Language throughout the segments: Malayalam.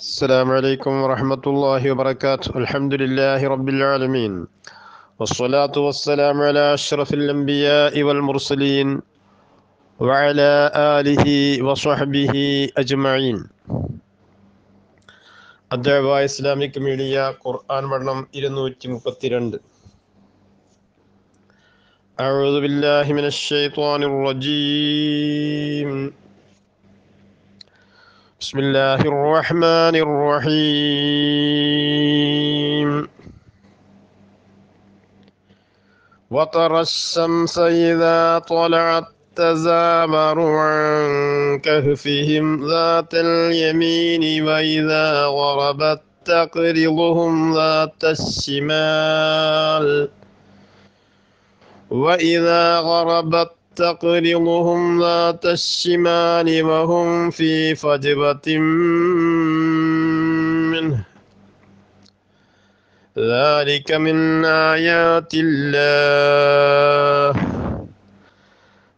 السلام عليكم ورحمة الله وبركاته الحمد لله رب العالمين والصلاة والسلام على أشرف الأنبياء والمرسلين وعلى آله وصحبه أجمعين അദ്വൈവ ഇസ്ലാമിക് മീഡിയ ഖുർആൻ പഠനം ഇരുന്നൂറ്റി മുപ്പത്തിരണ്ട് أعوذ بالله من الشيطان الرجيم بسم الله الرحمن الرحيم وترى الشمس إذا طلعت تزامر عن كهفهم ذات اليمين وإذا غربت تقرضهم ذات الشمال وإذا غربت تقرضهم ذات الشمال وهم في فجرة منه ذلك من آيات الله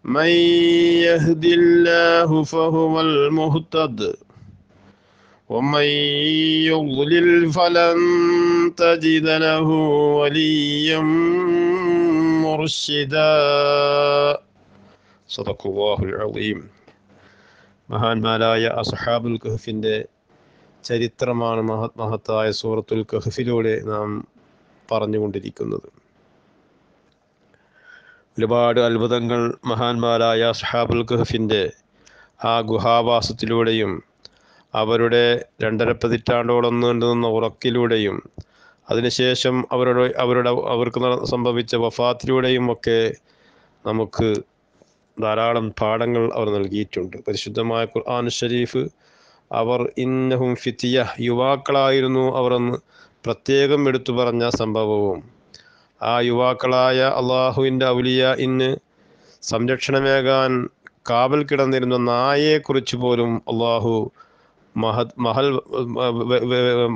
من يهد الله فهو المهتد ومن يضلل فلن تجد له وليا مرشدا صدق അലീം മഹാന്മാരായ അസഹാബുൽ കഹഫിൻ്റെ ചരിത്രമാണ് മഹത് മഹത്തായ സൂറത്തുൽ കഹഫിലൂടെ നാം പറഞ്ഞുകൊണ്ടിരിക്കുന്നത് ഒരുപാട് അത്ഭുതങ്ങൾ മഹാന്മാരായ അസഹാബുൽ കഹഫിൻ്റെ ആ ഗുഹാവാസത്തിലൂടെയും അവരുടെ രണ്ടര പതിറ്റാണ്ടോളം നീണ്ടു നിന്ന ഉറക്കിലൂടെയും അതിനുശേഷം അവരുടെ അവരുടെ അവർക്ക് സംഭവിച്ച വഫാത്തിലൂടെയും ഒക്കെ നമുക്ക് ധാരാളം പാഠങ്ങൾ അവർ നൽകിയിട്ടുണ്ട് പരിശുദ്ധമായ ഖുർആൻ ഷരീഫ് അവർ ഇന്നഹും ഫിത്തിയ യുവാക്കളായിരുന്നു അവർ എന്ന് പ്രത്യേകം എടുത്തു പറഞ്ഞ സംഭവവും ആ യുവാക്കളായ അള്ളാഹുവിൻ്റെ ഔലിയ ഇന്ന് സംരക്ഷണമേകാൻ കാവൽ കിടന്നിരുന്ന നായയെക്കുറിച്ച് പോലും അള്ളാഹു മഹ മഹൽ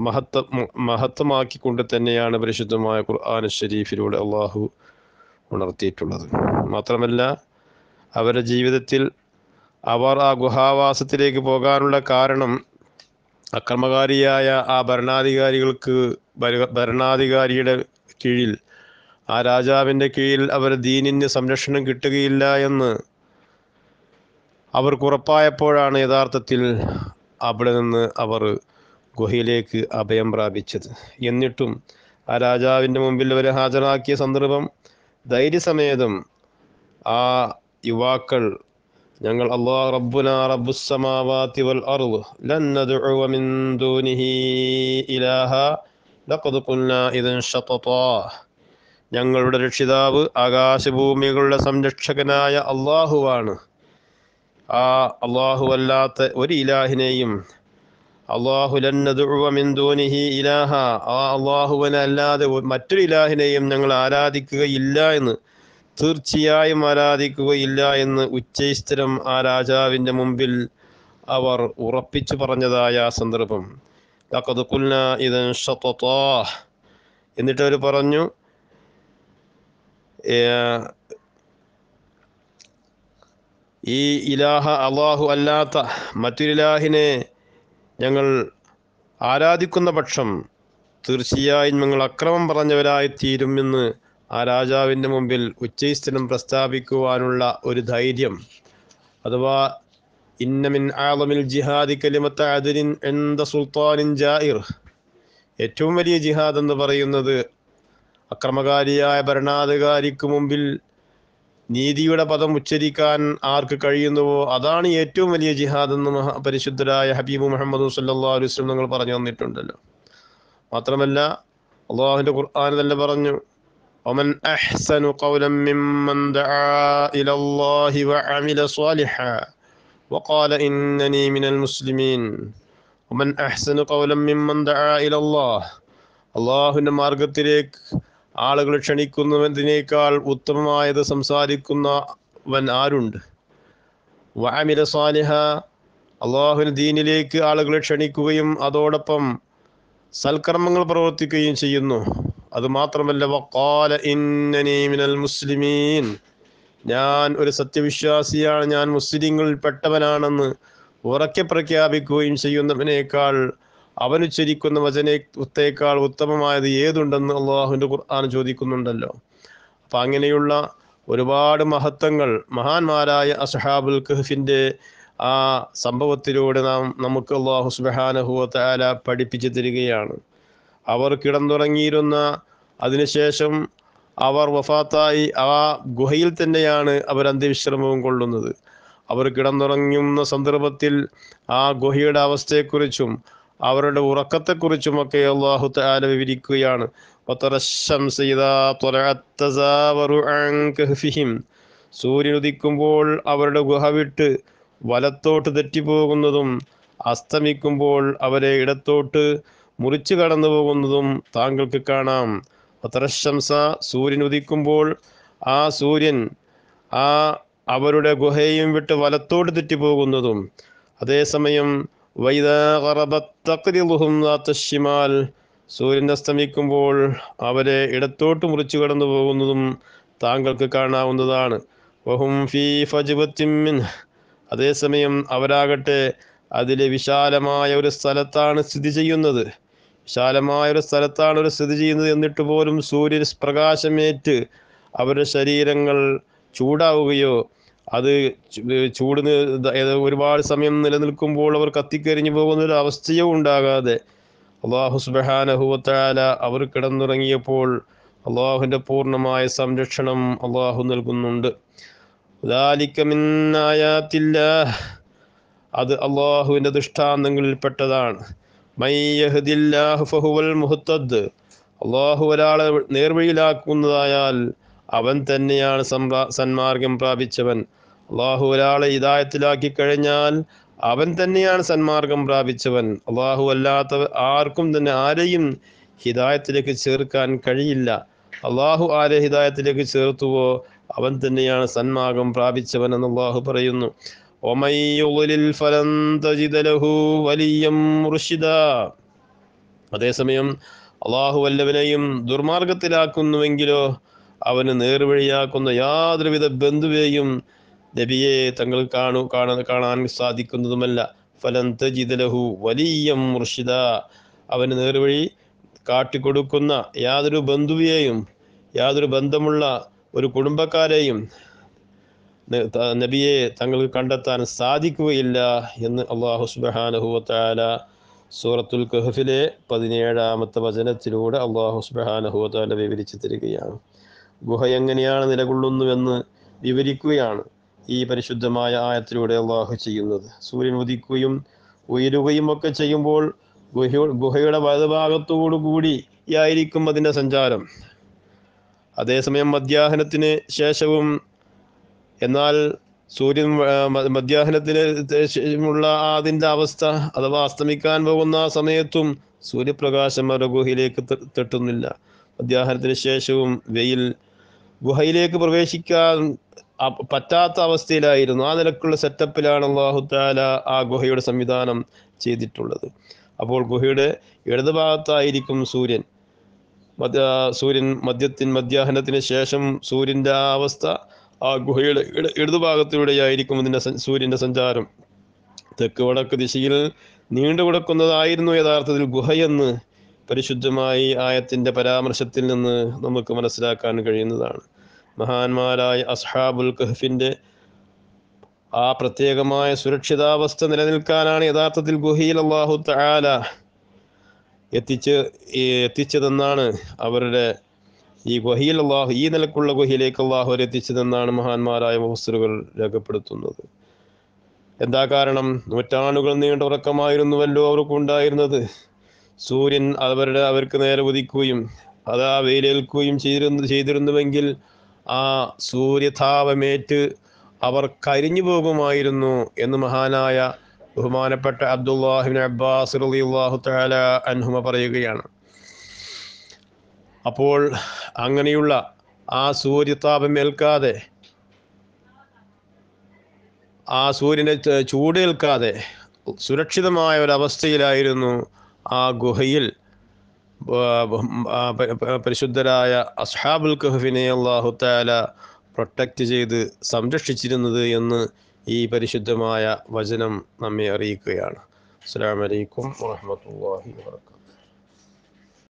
മഹത്വ മഹത്വമാക്കിക്കൊണ്ട് തന്നെയാണ് പരിശുദ്ധമായ ഖുർആൻ ഷരീഫിലൂടെ അള്ളാഹു ഉണർത്തിയിട്ടുള്ളത് മാത്രമല്ല അവരുടെ ജീവിതത്തിൽ അവർ ആ ഗുഹാവാസത്തിലേക്ക് പോകാനുള്ള കാരണം അക്രമകാരിയായ ആ ഭരണാധികാരികൾക്ക് ഭരണാധികാരിയുടെ കീഴിൽ ആ രാജാവിൻ്റെ കീഴിൽ അവർ ദീനിന് സംരക്ഷണം കിട്ടുകയില്ല എന്ന് അവർക്ക് ഉറപ്പായപ്പോഴാണ് യഥാർത്ഥത്തിൽ അവിടെ നിന്ന് അവർ ഗുഹയിലേക്ക് അഭയം പ്രാപിച്ചത് എന്നിട്ടും ആ രാജാവിൻ്റെ മുമ്പിൽ അവരെ ഹാജരാക്കിയ സന്ദർഭം ധൈര്യസമേതം ആ യുവാക്കൾ ഞങ്ങൾ അള്ളാ റബ്ബുന റബ്ബുസമാവാതി വൽ അർള് ലൻ മിൻ ദൂനിഹി ഇലാഹ ലഖദ് ഖുന്നാ ഇദൻ ശതതാ ഞങ്ങളുടെ രക്ഷിതാവ് ആകാശഭൂമികളുടെ സംരക്ഷകനായ അള്ളാഹുവാണ് ആ അള്ളാഹുവല്ലാത്ത ഒരു ഇലാഹിനെയും അള്ളാഹു ദൂനിഹി ഇലാഹ ആ അള്ളാഹുവനല്ലാതെ മറ്റൊരു ഇലാഹിനെയും ഞങ്ങൾ ആരാധിക്കുകയില്ല എന്ന് തീർച്ചയായും ആരാധിക്കുകയില്ല എന്ന് ഉച്ചൈസ്ഥിരം ആ രാജാവിൻ്റെ മുമ്പിൽ അവർ ഉറപ്പിച്ചു പറഞ്ഞതായ ആ സന്ദർഭം ലക്കതുക്കുല്ല ഇത് എന്നിട്ട് അവർ പറഞ്ഞു ഈ ഇലാഹ അള്ളാഹു അല്ലാത്ത മറ്റൊരിലാഹിനെ ഞങ്ങൾ ആരാധിക്കുന്ന പക്ഷം തീർച്ചയായും ഞങ്ങൾ അക്രമം പറഞ്ഞവരായി എന്ന് ആ രാജാവിൻ്റെ മുമ്പിൽ ഉച്ചൈസ്ഥനം പ്രസ്താവിക്കുവാനുള്ള ഒരു ധൈര്യം അഥവാ ഇന്നമിൻ ആലമിൽ ജിഹാദി കലിമത്ത അതിരിൻ എന്ത സുൽത്താനിൻ ജായിർ ഏറ്റവും വലിയ ജിഹാദ് എന്ന് പറയുന്നത് അക്രമകാരിയായ ഭരണാധികാരിക്ക് മുമ്പിൽ നീതിയുടെ പദം ഉച്ചരിക്കാൻ ആർക്ക് കഴിയുന്നുവോ അതാണ് ഏറ്റവും വലിയ ജിഹാദ് എന്ന് പരിശുദ്ധരായ ഹബീബ് മുഹമ്മദ് സല്ലാ അലുസ്ലം നിങ്ങൾ പറഞ്ഞു തന്നിട്ടുണ്ടല്ലോ മാത്രമല്ല അള്ളാഹുവിൻ്റെ ഖുർആാൻ തന്നെ പറഞ്ഞു ومن أحسن قولا ممن دعا إلى الله وعمل صالحا وقال إنني من المسلمين ومن أحسن قولا ممن دعا إلى الله അള്ളാഹുവിൻ്റെ മാർഗത്തിലേക്ക് ആളുകൾ ക്ഷണിക്കുന്നതിനേക്കാൾ ഉത്തമമായത് സംസാരിക്കുന്നവൻ ആരുണ്ട് വാമില സാലിഹ അള്ളാഹുവിന് ദീനിലേക്ക് ആളുകളെ ക്ഷണിക്കുകയും അതോടൊപ്പം സൽക്കർമ്മങ്ങൾ പ്രവർത്തിക്കുകയും ചെയ്യുന്നു അതുമാത്രമല്ല വക്കാല ഇന്നനി മിനൽ മുസ്ലിമീൻ ഞാൻ ഒരു സത്യവിശ്വാസിയാണ് ഞാൻ മുസ്ലിങ്ങളിൽ പെട്ടവനാണെന്ന് ഉറക്കെ പ്രഖ്യാപിക്കുകയും ചെയ്യുന്നവനേക്കാൾ അവനുച്ചരിക്കുന്ന വചനത്തേക്കാൾ ഉത്തമമായത് ഏതുണ്ടെന്ന് അള്ളാഹുവിൻ്റെ ഖുർആൻ ചോദിക്കുന്നുണ്ടല്ലോ അപ്പം അങ്ങനെയുള്ള ഒരുപാട് മഹത്വങ്ങൾ മഹാന്മാരായ അസഹാബുൽ ഖഹഫിൻ്റെ ആ സംഭവത്തിലൂടെ നാം നമുക്ക് അള്ളാഹു സുബാനഹുവ താല പഠിപ്പിച്ചു തരികയാണ് അവർ കിടന്നുറങ്ങിയിരുന്ന അതിനുശേഷം അവർ വഫാത്തായി ആ ഗുഹയിൽ തന്നെയാണ് അവർ അന്ത്യവിശ്രമവും കൊള്ളുന്നത് അവർ കിടന്നുറങ്ങുന്ന സന്ദർഭത്തിൽ ആ ഗുഹയുടെ അവസ്ഥയെക്കുറിച്ചും അവരുടെ ഒക്കെ അള്ളാഹു താല വിവരിക്കുകയാണ് സൂര്യൻ ഉദിക്കുമ്പോൾ അവരുടെ ഗുഹ വിട്ട് വലത്തോട്ട് തെറ്റിപ്പോകുന്നതും അസ്തമിക്കുമ്പോൾ അവരെ ഇടത്തോട്ട് മുറിച്ചു കടന്നു പോകുന്നതും താങ്കൾക്ക് കാണാം പത്രശംസ സൂര്യൻ ഉദിക്കുമ്പോൾ ആ സൂര്യൻ ആ അവരുടെ ഗുഹയും വിട്ട് വലത്തോട്ട് തെറ്റിപ്പോകുന്നതും അതേസമയം വൈദാറബത്തക്തിലുഹുംഷിമാൽ സൂര്യൻ അസ്തമിക്കുമ്പോൾ അവരെ ഇടത്തോട്ട് മുറിച്ചു കടന്നു പോകുന്നതും താങ്കൾക്ക് കാണാവുന്നതാണ് വഹും ഫീ ഫജിബത്തിമിൻ അതേസമയം അവരാകട്ടെ അതിലെ വിശാലമായ ഒരു സ്ഥലത്താണ് സ്ഥിതി ചെയ്യുന്നത് വിശാലമായ ഒരു സ്ഥലത്താണ് അവർ സ്ഥിതി ചെയ്യുന്നത് എന്നിട്ട് പോലും സൂര്യൻ പ്രകാശമേറ്റ് അവരുടെ ശരീരങ്ങൾ ചൂടാവുകയോ അത് ചൂടിന് ഒരുപാട് സമയം നിലനിൽക്കുമ്പോൾ അവർ കത്തിക്കരിഞ്ഞു പോകുന്ന ഒരു അവസ്ഥയോ ഉണ്ടാകാതെ അള്ളാഹു സുബഹാനഹുവത്താല അവർ കിടന്നുറങ്ങിയപ്പോൾ അള്ളാഹുവിൻ്റെ പൂർണ്ണമായ സംരക്ഷണം അള്ളാഹു നൽകുന്നുണ്ട് അത് അള്ളാഹുവിൻ്റെ ദൃഷ്ടാന്തങ്ങളിൽപ്പെട്ടതാണ് പെട്ടതാണ് ഫഹുവൽ അള്ളാഹു ഒരാളെ നേർവഴിയിലാക്കുന്നതായാൽ അവൻ തന്നെയാണ് സന്മാർഗം പ്രാപിച്ചവൻ അള്ളാഹു ഒരാളെ ഇതായത്തിലാക്കി കഴിഞ്ഞാൽ അവൻ തന്നെയാണ് സന്മാർഗം പ്രാപിച്ചവൻ അള്ളാഹു അല്ലാത്ത ആർക്കും തന്നെ ആരെയും ഹിദായത്തിലേക്ക് ചേർക്കാൻ കഴിയില്ല അള്ളാഹു ആരെ ഹിദായത്തിലേക്ക് ചേർത്തുവോ അവൻ തന്നെയാണ് സന്മാർഗം പ്രാപിച്ചവൻ എന്ന് അള്ളാഹു പറയുന്നു ومن يضلل فلن تجد له وليا مرشدا അതേസമയം അള്ളാഹു വല്ലവനെയും ദുർമാർഗത്തിലാക്കുന്നുവെങ്കിലോ അവന് നേർവഴിയാക്കുന്ന യാതൊരുവിധ ബന്ധുവേയും നബിയെ തങ്ങൾ കാണു കാണാൻ കാണാൻ സാധിക്കുന്നതുമല്ല ഫലം തജിദലഹു വലിയ മുർഷിദ അവന് നേർവഴി കാട്ടിക്കൊടുക്കുന്ന യാതൊരു ബന്ധുവിയെയും യാതൊരു ബന്ധമുള്ള ഒരു കുടുംബക്കാരെയും നബിയെ തങ്ങൾക്ക് കണ്ടെത്താൻ സാധിക്കുകയില്ല എന്ന് അള്ളാഹു സുബഹാനഹുവത്താല സൂറത്തുൽ കഹഫിലെ പതിനേഴാമത്തെ വചനത്തിലൂടെ അള്ളാഹു സുബഹാനഹുവത്താല വിവരിച്ചു തരികയാണ് ഗുഹ എങ്ങനെയാണ് നിലകൊള്ളുന്നുവെന്ന് വിവരിക്കുകയാണ് ഈ പരിശുദ്ധമായ ആയത്തിലൂടെ അള്ളാഹു ചെയ്യുന്നത് സൂര്യൻ ഉദിക്കുകയും ഉയരുകയും ഒക്കെ ചെയ്യുമ്പോൾ ഗുഹ ഗുഹയുടെ വലതുഭാഗത്തോടു ആയിരിക്കും അതിൻ്റെ സഞ്ചാരം അതേസമയം മധ്യാഹ്നത്തിന് ശേഷവും എന്നാൽ സൂര്യൻ മധ്യാഹ്നത്തിന് ശേഷമുള്ള അതിൻ്റെ അവസ്ഥ അഥവാ അസ്തമിക്കാൻ പോകുന്ന ആ സമയത്തും സൂര്യപ്രകാശം അവരുടെ ഗുഹയിലേക്ക് തെട്ടുന്നില്ല മധ്യാഹ്നത്തിന് ശേഷവും വെയിൽ ഗുഹയിലേക്ക് പ്രവേശിക്കാൻ പറ്റാത്ത അവസ്ഥയിലായിരുന്നു ആ നിലക്കുള്ള സെറ്റപ്പിലാണ് അള്ളാഹുത്താല ആ ഗുഹയുടെ സംവിധാനം ചെയ്തിട്ടുള്ളത് അപ്പോൾ ഗുഹയുടെ ഇടതുഭാഗത്തായിരിക്കും സൂര്യൻ മധ്യ സൂര്യൻ മദ്യത്തിന് മധ്യാഹ്നത്തിന് ശേഷം സൂര്യൻ്റെ ആ അവസ്ഥ ആ ഗുഹയുടെ ഇട ഇടതുഭാഗത്തിലൂടെയായിരിക്കും ഇതിൻ്റെ സൂര്യൻ്റെ സഞ്ചാരം തെക്ക് വടക്ക് ദിശയിൽ നീണ്ടു കിടക്കുന്നതായിരുന്നു യഥാർത്ഥത്തിൽ ഗുഹയെന്ന് പരിശുദ്ധമായി ആയത്തിൻ്റെ പരാമർശത്തിൽ നിന്ന് നമുക്ക് മനസ്സിലാക്കാൻ കഴിയുന്നതാണ് മഹാന്മാരായ അസ്ഹാബുൽ കഹഫിൻ്റെ ആ പ്രത്യേകമായ സുരക്ഷിതാവസ്ഥ നിലനിൽക്കാനാണ് യഥാർത്ഥത്തിൽ ഗുഹയിൽ അള്ളാഹു താല എത്തിച്ച് എത്തിച്ചതെന്നാണ് അവരുടെ ഈ ഗുഹയിൽ അള്ളാഹു ഈ നിലക്കുള്ള ഗുഹയിലേക്ക് അള്ളാഹു എത്തിച്ചതെന്നാണ് മഹാന്മാരായ മുഹസറുകൾ രേഖപ്പെടുത്തുന്നത് എന്താ കാരണം നൂറ്റാണ്ടുകൾ നീണ്ട ഉറക്കമായിരുന്നുവല്ലോ ഉണ്ടായിരുന്നത് സൂര്യൻ അവരുടെ അവർക്ക് നേരെ ഉദിക്കുകയും അത് ആ വെയിലേൽക്കുകയും ചെയ്തിരുന്നു ചെയ്തിരുന്നുവെങ്കിൽ ആ സൂര്യതാപമേറ്റ് അവർ കരിഞ്ഞു പോകുമായിരുന്നു എന്ന് മഹാനായ ബഹുമാനപ്പെട്ട അബ്ദുല്ലാഹിബിൻ അബ്ബാസ് അള്ളാഹു തല അൻഹുമ പറയുകയാണ് അപ്പോൾ അങ്ങനെയുള്ള ആ സൂര്യതാപം ഏൽക്കാതെ ആ സൂര്യനെ ചൂടേൽക്കാതെ സുരക്ഷിതമായ ഒരവസ്ഥയിലായിരുന്നു ആ ഗുഹയിൽ പരിശുദ്ധരായ അസ്ഹാബുൽ കഹഫിനെ അള്ളാഹു താല പ്രൊട്ടക്റ്റ് ചെയ്ത് സംരക്ഷിച്ചിരുന്നത് എന്ന് ഈ പരിശുദ്ധമായ വചനം നമ്മെ അറിയിക്കുകയാണ് അസ്സാം വലൈക്കും വാഹമത്തല്ലാഹി വാത്തു